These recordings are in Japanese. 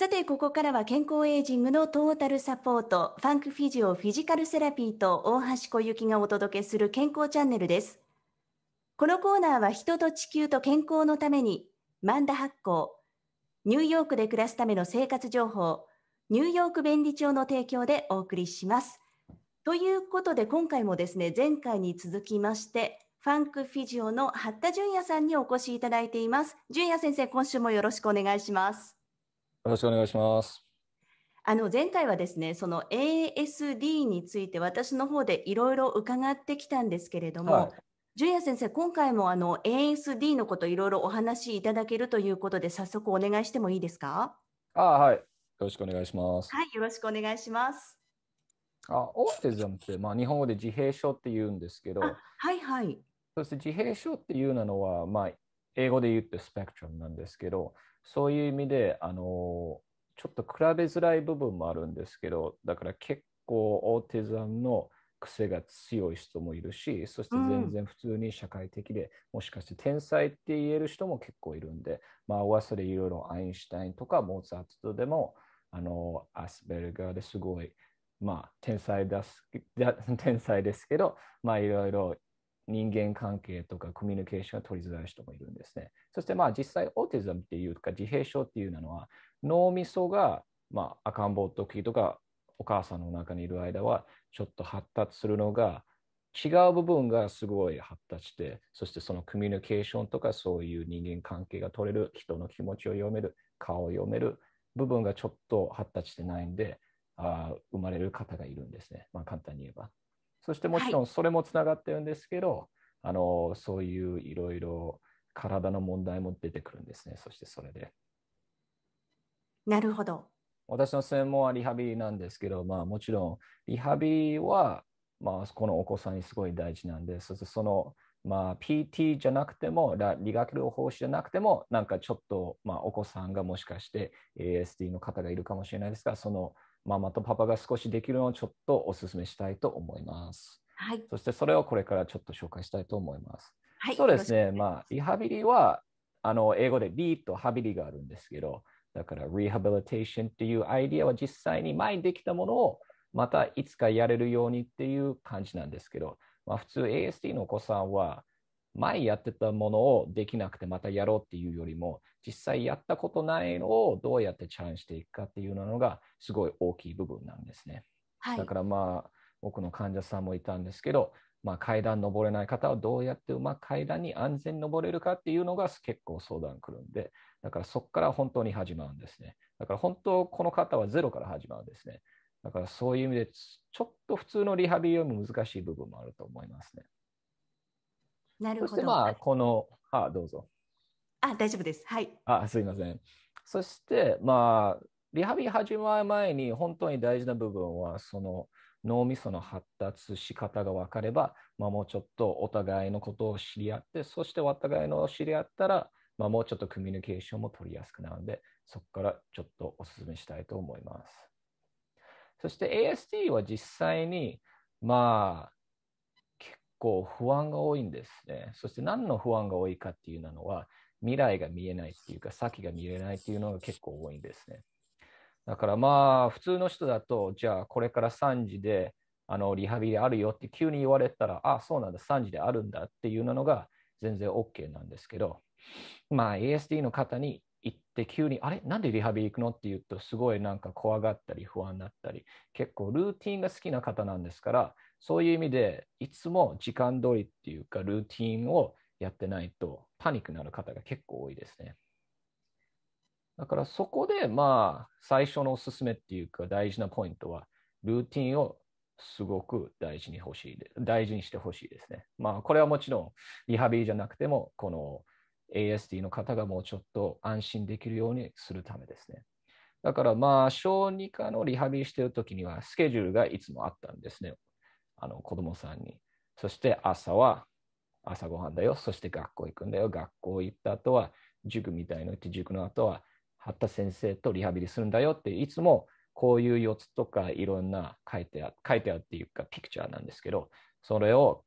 さて、ここからは健康エイジングのトータルサポート、ファンクフィジオフィジカルセラピーと大橋小雪がお届けする健康チャンネルです。このコーナーは人と地球と健康のために、マンダ発行、ニューヨークで暮らすための生活情報、ニューヨーク便利帳の提供でお送りします。ということで、今回もですね、前回に続きまして、ファンクフィジオの八田淳也さんにお越しいただいています。淳也先生、今週もよろしくお願いします。ろしくお願いします。あの前回はですねその ASD について私の方でいろいろ伺ってきたんですけれども、ジュニア先生、今回もあの ASD のこといろいろお話しいただけるということで、早速お願いしてもいいですか。あはい。よろしくお願いします。はい、よろしくお願いします。あ、オーティズムって、まあ、日本語で自閉症って言うんですけど。はいはい。そして自閉症っていうのは、まあ、英語で言ってスペクトラムなんですけど、そういう意味で、あのー、ちょっと比べづらい部分もあるんですけど、だから結構大手さんの癖が強い人もいるし、そして全然普通に社会的で、うん、もしかして天才って言える人も結構いるんで、まあ、お忘れでいろいろアインシュタインとかモーツァルトでも、あのー、アスベルガーですごい、まあ、天才だす 天才ですけど、まあ、いろいろ人間関係とかコミュニケーションが取りづらい人もいるんですね。そしてまあ実際オーティズムっていうか自閉症っていうのは脳みそがまあ赤ん坊時とかお母さんの中にいる間はちょっと発達するのが違う部分がすごい発達して、そしてそのコミュニケーションとかそういう人間関係が取れる、人の気持ちを読める、顔を読める部分がちょっと発達してないんで、あ生まれる方がいるんですね。まあ簡単に言えば。そしてもちろんそれもつながってるんですけど、はい、あのそういういろいろ体の問題も出てくるんですね。そしてそれで。なるほど。私の専門はリハビリなんですけど、まあ、もちろんリハビリは、まあ、このお子さんにすごい大事なんでそその、まあ、PT じゃなくても理学療法士じゃなくてもなんかちょっと、まあ、お子さんがもしかして ASD の方がいるかもしれないですがそのママとパパが少しできるのをちょっとお勧めしたいと思います。はい、そしてそれをこれからちょっと紹介したいと思います。はい、そうですね、まあ、リハビリはあの英語でリとハビリがあるんですけど、だからリハビリテーションっていうアイディアは実際に前にできたものをまたいつかやれるようにっていう感じなんですけど、まあ、普通 ASD のお子さんは前やってたものをできなくてまたやろうっていうよりも、実際やったことないのをどうやってチャレンジしていくかっていうのが、すごい大きい部分なんですね。はい、だからまあ、僕の患者さんもいたんですけど、まあ、階段登れない方はどうやってうまく階段に安全に登れるかっていうのが結構相談くるんで、だからそこから本当に始まるんですね。だから本当この方はゼロから始まるんですね。だからそういう意味でちょっと普通のリハビリよりも難しい部分もあると思いますね。なるほど。そしてまあこのあどうぞ。あ大丈夫です。はい。あすいません。そしてまあリハビリ始まる前に本当に大事な部分はその脳みその発達し方が分かれば、まあ、もうちょっとお互いのことを知り合ってそしてお互いの知り合ったら、まあ、もうちょっとコミュニケーションも取りやすくなるのでそこからちょっとお勧めしたいと思います。そして ASD は実際にまあ構不安が多いんですね。そして何の不安が多いかっていうのは、未来が見えないっていうか、先が見えないっていうのが結構多いんですね。だからまあ、普通の人だと、じゃあこれから3時で、あのリハビリあるよって急に言われたら、あ、そうなんだ、3時であるんだっていうのが全然 OK なんですけど、まあ、ASD の方に行って急に、あれなんでリハビリ行くのって言うと、すごいなんか怖がったり不安だったり、結構ルーティンが好きな方なんですから、そういう意味で、いつも時間通りっていうか、ルーティンをやってないと、パニックになる方が結構多いですね。だからそこで、まあ、最初のおすすめっていうか、大事なポイントは、ルーティンをすごく大事に欲しい大事にしてほしいですね。まあ、これはもちろん、リハビリじゃなくても、この ASD の方がもうちょっと安心できるようにするためですね。だからまあ、小児科のリハビリしてるときには、スケジュールがいつもあったんですね。あの子供さんに。そして朝は朝ごはんだよ。そして学校行くんだよ。学校行った後は塾みたいの行って、塾の後は八田先生とリハビリするんだよって、いつもこういう4つとかいろんな書いてあ書いてあるっていうかピクチャーなんですけど、それを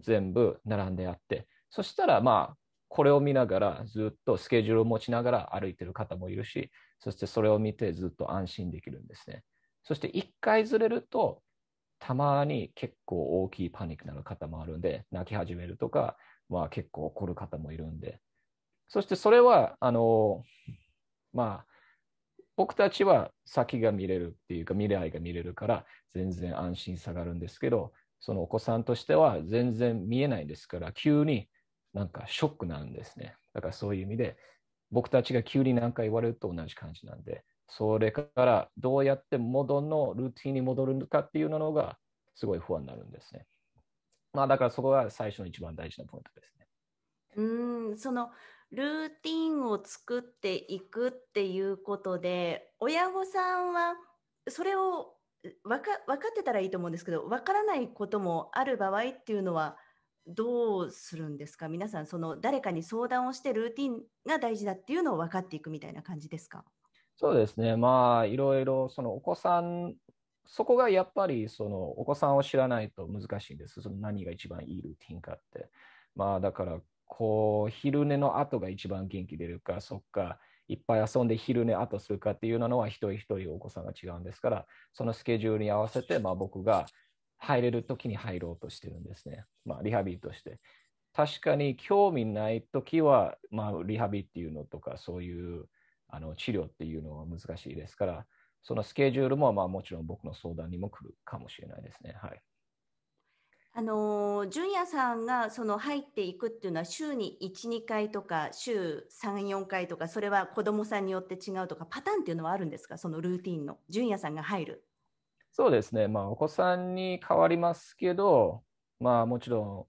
全部並んであって、そしたらまあこれを見ながらずっとスケジュールを持ちながら歩いてる方もいるし、そしてそれを見てずっと安心できるんですね。そして1回ずれると、たまに結構大きいパニックになる方もあるんで、泣き始めるとか、まあ、結構怒る方もいるんで、そしてそれは、あの、まあ、僕たちは先が見れるっていうか未来が見れるから全然安心下がるんですけどそのお子さんとしては全然見えないですから急になんかショックなんですね。だからそういう意味で、僕たちが急に何か言われると同じ感じなんで、それからどうやって戻るの、ルーティンに戻るのかっていうのがすごい不安になるんですね。まあだからそこが最初の一番大事なポイントですね。うんそのルーティンを作っていくっていうことで親御さんはそれを分か分かってたらいいと思うんですけど分からないこともある場合っていうのはどうするんですか皆さんその誰かに相談をしてルーティンが大事だっていうのを分かっていくみたいな感じですかそうですねまあいろいろそのお子さんそこがやっぱりそのお子さんを知らないと難しいんですその何が一番いいルーティンかってまあだからこう昼寝の後が一番元気出るかそっかいっぱい遊んで昼寝後するかっていうのは一人一人お子さんが違うんですからそのスケジュールに合わせてまあ僕が入れる時に入ろうとしてるんですね。まあ、リハビリとして。確かに興味ない時は、まあ、リハビリっていうのとか、そういうあの治療っていうのは難しいですから、そのスケジュールも、まあ、もちろん僕の相談にも来るかもしれないですね。はい。あの純也さんがその入っていくっていうのは週に1、2回とか週3、4回とかそれは子どもさんによって違うとかパターンっていうのはあるんですかそのルーティンの純也さんが入るそうですね、まあ、お子さんに変わりますけど、まあ、もちろん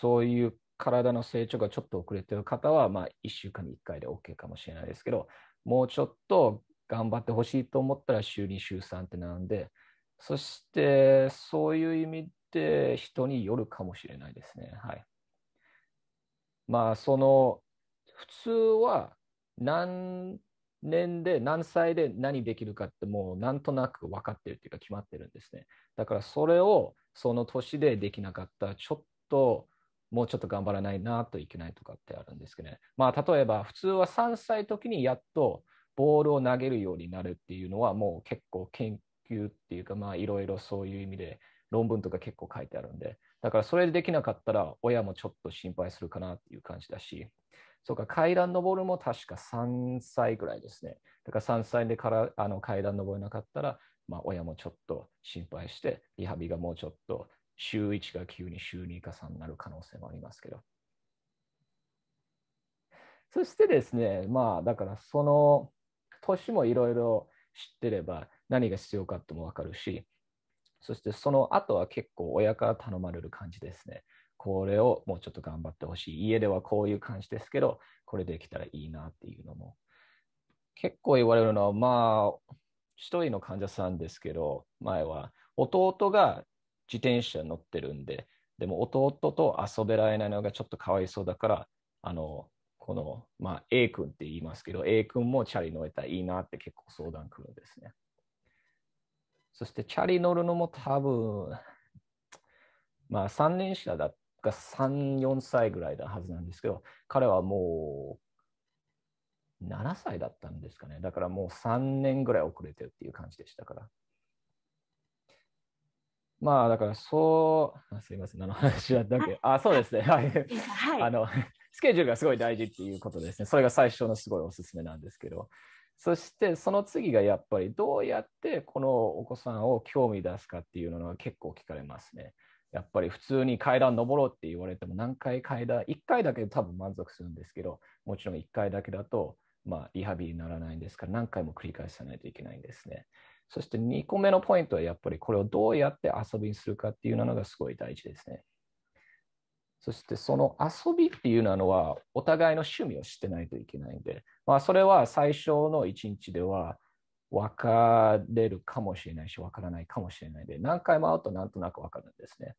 そういう体の成長がちょっと遅れてる方は、まあ、1週間に1回で OK かもしれないですけど、もうちょっと頑張ってほしいと思ったら週2、週3ってなんで、そしてそういう意味で人によるかもしれないですね。はい。まあ、その、普通は何年で何歳で何できるかってもうなんとなく分かってるっていうか決まってるんですね。だからそれをその年でできなかったちょっともうちょっと頑張らないなといけないとかってあるんですけどね。まあ例えば普通は3歳時にやっとボールを投げるようになるっていうのはもう結構研究っていうかまあいろいろそういう意味で論文とか結構書いてあるんでだからそれでできなかったら親もちょっと心配するかなっていう感じだしそうか、階段登るも確か3歳ぐらいですね。だから3歳でからあの階段登れなかったら、まあ、親もちょっと心配して、リハビがもうちょっと週1が急に週2か3になる可能性もありますけど。そしてですね、まあだからその年もいろいろ知ってれば何が必要かっても分かるし、そしてその後は結構親から頼まれる感じですね。これをもうちょっと頑張ってほしい。家ではこういう感じですけど、これできたらいいなっていうのも。結構言われるのは、まあ、一人の患者さんですけど、前は弟が自転車乗ってるんで、でも弟と遊べられないのがちょっとかわいそうだから、あの、この、まあ、A 君って言いますけど、A 君もチャリ乗れたらいいなって結構相談来るんですね。そしてチャリ乗るのも多分、まあ3年車だっが3、4歳ぐらいだはずなんですけど、彼はもう7歳だったんですかね。だからもう3年ぐらい遅れてるっていう感じでしたから。まあだからそう、すみません、あの話だけ、あ、そうですね、はい。あの、スケジュールがすごい大事っていうことですね。それが最初のすごいおすすめなんですけど。そしてその次がやっぱりどうやってこのお子さんを興味出すかっていうのが結構聞かれますね。やっぱり普通に階段登ろうって言われても何回階段1回だけで多分満足するんですけどもちろん1回だけだとまあリハビリにならないんですから何回も繰り返さないといけないんですねそして2個目のポイントはやっぱりこれをどうやって遊びにするかっていうのがすごい大事ですねそしてその遊びっていうのはお互いの趣味をしてないといけないんで、まあ、それは最初の1日では分かれるかもしれないし、分からないかもしれないで、何回も会うとなんとなく分かるんですね。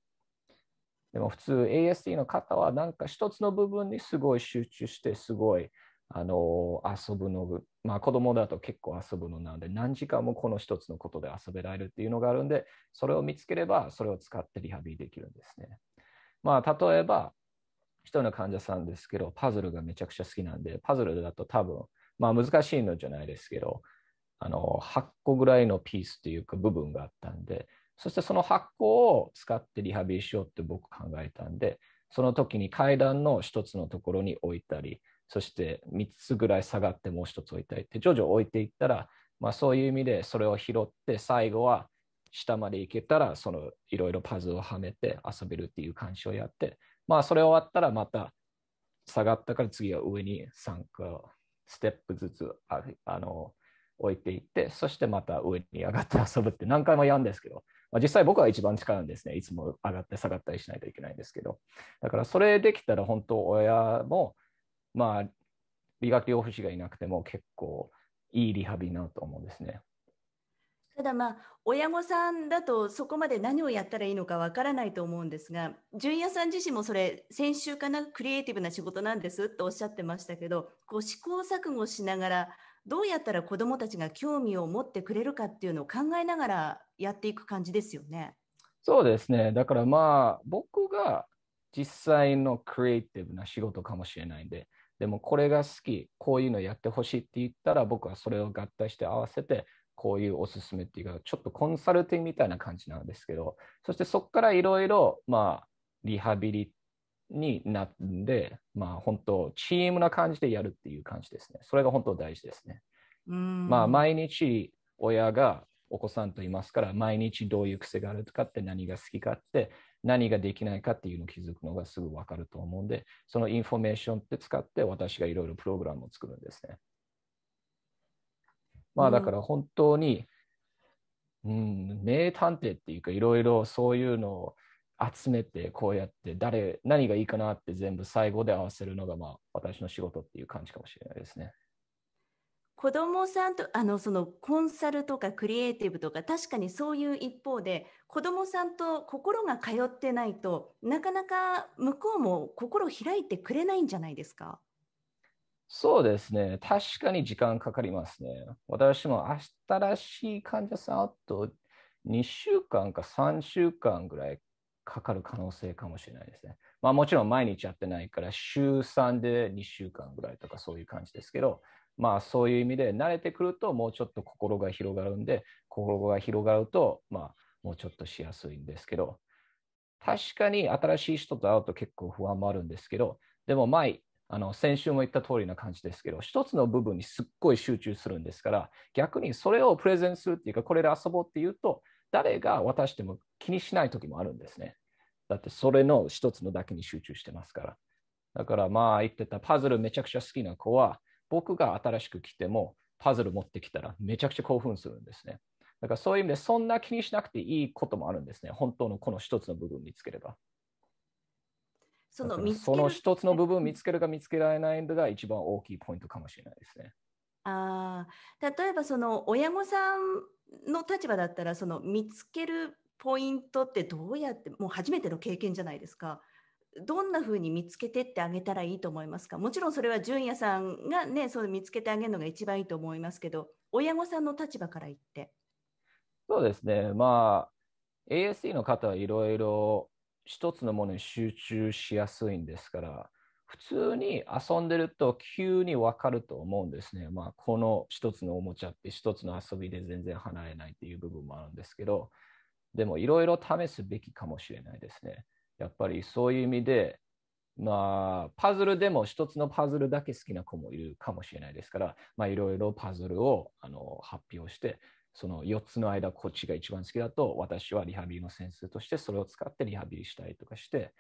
でも普通 ASD の方はなんか一つの部分にすごい集中して、すごいあの遊ぶの、まあ、子供だと結構遊ぶのなんで何時間もこの一つのことで遊べられるっていうのがあるんでそれを見つければそれを使ってリハビリできるんですね。まあ、例えば1人の患者さんですけどパズルがめちゃくちゃ好きなんでパズルだと多分、まあ、難しいのじゃないですけどあの8個ぐらいのピースというか部分があったんでそしてその8個を使ってリハビリしようって僕考えたんでその時に階段の1つのところに置いたりそして3つぐらい下がってもう1つ置いたりって徐々置いていったら、まあ、そういう意味でそれを拾って最後は下まで行けたらそのいろいろパズルをはめて遊べるっていう感じをやってまあそれ終わったらまた下がったから次は上に3個ステップずつあの置いていって、そしてまた上に上がって遊ぶって何回もやるんですけど、まあ、実際僕は一番近いんですね。いつも上がって下がったりしないといけないんですけど。だからそれできたら本当親も、まあ、理学療法士がいなくても結構いいリハビリになると思うんですね。ただまあ親御さんだとそこまで何をやったらいいのかわからないと思うんですが純也さん自身もそれ先週かなクリエイティブな仕事なんですとおっしゃってましたけどこう試行錯誤しながらどうやったら子どもたちが興味を持ってくれるかっていうのを考えながらやっていく感じですよね。そうですね。だからまあ、僕が実際のクリエイティブな仕事かもしれないんで、でもこれが好き、こういうのやってほしいって言ったら、僕はそれを合体して合わせて、こういうおすすめっていうか、ちょっとコンサルティングみたいな感じなんですけど、そしてそこからいろいろ、まあ、リハビリになるんで、まあ、本当、チームな感じでやるっていう感じですね。それが本当大事ですね。まあ、毎日親がお子さんといますから、毎日どういう癖があるとかって、何が好きかって、何ができないかっていうのを気づくのがすぐ分かると思うんで、そのインフォメーションって使って、私がいろいろプログラムを作るんですね。まあ、だから本当に、うん、名探偵っていうか、いろいろそういうのを、集めてこうやって誰何がいいかなって全部最後で合わせるのがまあ私の仕事っていう感じかもしれないですね。子どもさんとあのそのコンサルとかクリエイティブとか確かにそういう一方で子どもさんと心が通ってないとなかなか向こうも心を開いてくれないんじゃないですかそうですね確かに時間かかりますね私も新しい患者さんと2週間か3週間ぐらいかかる可能性かもしれないですね。まあもちろん毎日やってないから週3で2週間ぐらいとかそういう感じですけど、まあそういう意味で慣れてくるともうちょっと心が広がるんで、心が広がるとまあもうちょっとしやすいんですけど、確かに新しい人と会うと結構不安もあるんですけど、でも前、あの先週も言った通りな感じですけど、一つの部分にすっごい集中するんですから、逆にそれをプレゼンするっていうか、これで遊ぼうっていうと、誰が渡しても気にしない時もあるんですね。だってそれの一つのだけに集中してますから。だからまあ言ってたパズルめちゃくちゃ好きな子は僕が新しく来てもパズル持ってきたらめちゃくちゃ興奮するんですね。だからそういう意味でそんな気にしなくていいこともあるんですね。本当のこの一つの部分見つければ。そのその一つの部分見つけるか見つけられないのが一番大きいポイントかもしれないですね。あ例えばその親御さんの立場だったらその見つけるポイントってどうやってもう初めての経験じゃないですか。どんなふうに見つけてってあげたらいいと思いますかもちろんそれは純也さんがねそ見つけてあげるのが一番いいと思いますけど親御さんの立場から言ってそうですねまあ ASD の方はいろいろ一つのものに集中しやすいんですから普通に遊んでると急に分かると思うんですね。まあ、この一つのおもちゃって一つの遊びで全然離れないっていう部分もあるんですけど、でもいろいろ試すべきかもしれないですね。やっぱりそういう意味で、まあ、パズルでも一つのパズルだけ好きな子もいるかもしれないですから、まあ、いろいろパズルをあの発表して、その4つの間、こっちが一番好きだと、私はリハビリの先生としてそれを使ってリハビリしたりとかして、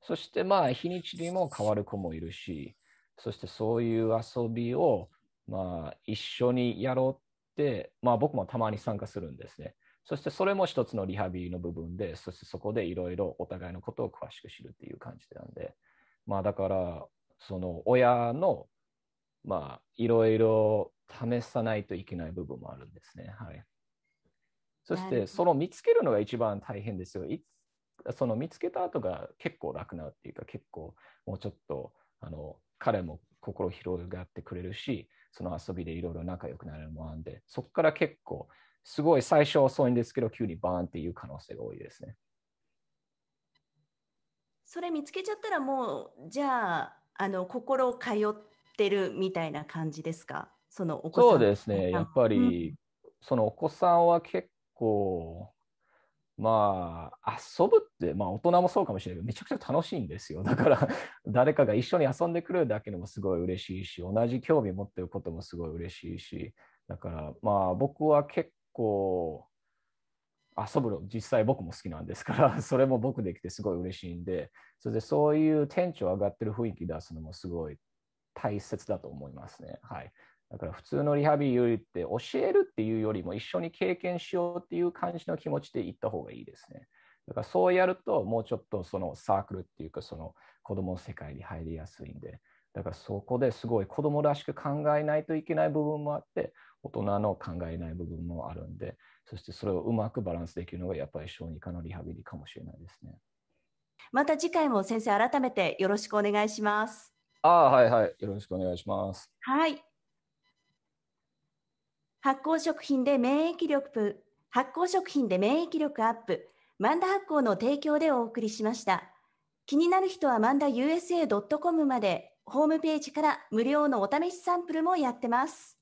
そしてまあ、日にちにも変わる子もいるし、そしてそういう遊びを、まあ、一緒にやろうって、まあ、僕もたまに参加するんですね。そしてそれも一つのリハビリの部分で、そしてそこでいろいろお互いのことを詳しく知るっていう感じなんで、まあだから、その親の、まあいろいろ試さないといけない部分もあるんですね。はい。そして、その見つけるのが一番大変ですよ。その見つけた後が結構楽なっていうか、結構もうちょっと、あの、彼も心広がってくれるし、その遊びでいろいろ仲良くなるのもあるんで、そこから結構、すごい最初遅いんですけど、急にバーンっていう可能性が多いですね。それ見つけちゃったらもう、じゃあ、あの心通ってるみたいな感じですかそのお子さんそうですね、やっぱり、うん、そのお子さんは結構、まあ、遊ぶって、まあ、大人もそうかもしれないけど、めちゃくちゃ楽しいんですよ。だから、誰かが一緒に遊んでくれるだけでもすごい嬉しいし、同じ興味持ってることもすごい嬉しいし、だから、まあ、僕は結こう遊ぶの実際僕も好きなんですから それも僕できてすごい嬉しいんでそれでそういうテンション上がってる雰囲気出すのもすごい大切だと思いますね。はい、だから普通のリハビリよりって教えるっていうよりも一緒に経験しようっていう感じの気持ちで行った方がいいですね。だからそうやるともうちょっとそのサークルっていうかその子供の世界に入りやすいんでだからそこですごい子供らしく考えないといけない部分もあって大人の考えない部分もあるんで、そしてそれをうまくバランスできるのがやっぱり小児科のリハビリかもしれないですね。また次回も先生改めてよろしくお願いします。ああはいはいよろしくお願いします。はい。発酵食品で免疫力プ、発酵食品で免疫力アップマンダ発酵の提供でお送りしました。気になる人はマンダ USA.com までホームページから無料のお試しサンプルもやってます。